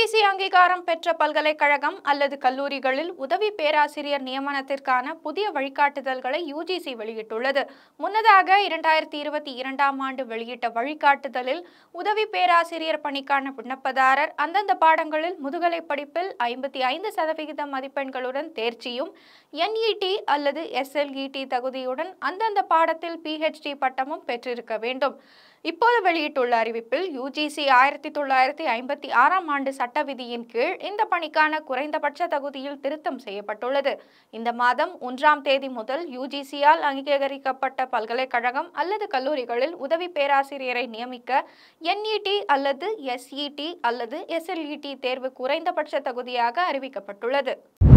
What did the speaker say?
UGC அங்கீகாரம் பெற்ற பல்கலைக்கழகம் அல்லது கல்லூரிகளில் உதவி பேராசிரியர் நியமனத்திற்கான புதிய வழிகாட்டுதல்களை யுஜிசி வெளியிட்டுள்ளது முன்னதாக இரண்டாயிரத்தி இருபத்தி இரண்டாம் ஆண்டு வெளியிட்ட வழிகாட்டுதலில் உதவி பேராசிரியர் பணிக்கான விண்ணப்பதாரர் அந்தந்த பாடங்களில் முதுகலை படிப்பில் ஐம்பத்தி ஐந்து சதவிகித மதிப்பெண்களுடன் தேர்ச்சியும் என்இடி அல்லது எஸ்எல்இடி தகுதியுடன் அந்தந்த பாடத்தில் பிஹெச்டி பட்டமும் பெற்றிருக்க வேண்டும் இப்போது வெளியிட்டுள்ள அறிவிப்பில் யுஜிசி ஆயிரத்தி தொள்ளாயிரத்தி ஐம்பத்தி ஆறாம் ஆண்டு சட்ட சட்ட விதியின் கீழ் இந்த பணிக்கான குறைந்தபட்ச தகுதியில் திருத்தம் செய்யப்பட்டுள்ளது இந்த மாதம் ஒன்றாம் தேதி முதல் யுஜிசியால் அங்கீகரிக்கப்பட்ட பல்கலைக்கழகம் அல்லது கல்லூரிகளில் உதவி பேராசிரியரை நியமிக்க என்இடி e அல்லது எஸ்இடி e அல்லது எஸ்எல்இடி e தேர்வு குறைந்தபட்ச தகுதியாக அறிவிக்கப்பட்டுள்ளது